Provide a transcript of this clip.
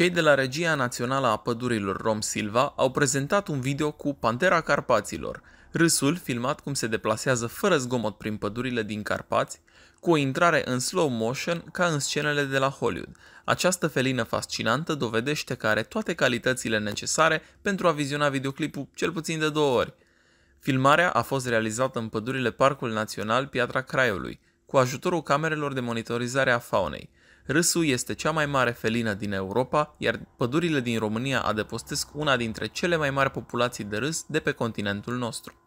Cei de la Regia Națională a Pădurilor Rom Silva au prezentat un video cu Pantera Carpaților, râsul filmat cum se deplasează fără zgomot prin pădurile din Carpați, cu o intrare în slow motion ca în scenele de la Hollywood. Această felină fascinantă dovedește că are toate calitățile necesare pentru a viziona videoclipul cel puțin de două ori. Filmarea a fost realizată în pădurile Parcul Național Piatra Craiului, cu ajutorul camerelor de monitorizare a faunei. Râsul este cea mai mare felină din Europa, iar pădurile din România adăpostesc una dintre cele mai mari populații de râs de pe continentul nostru.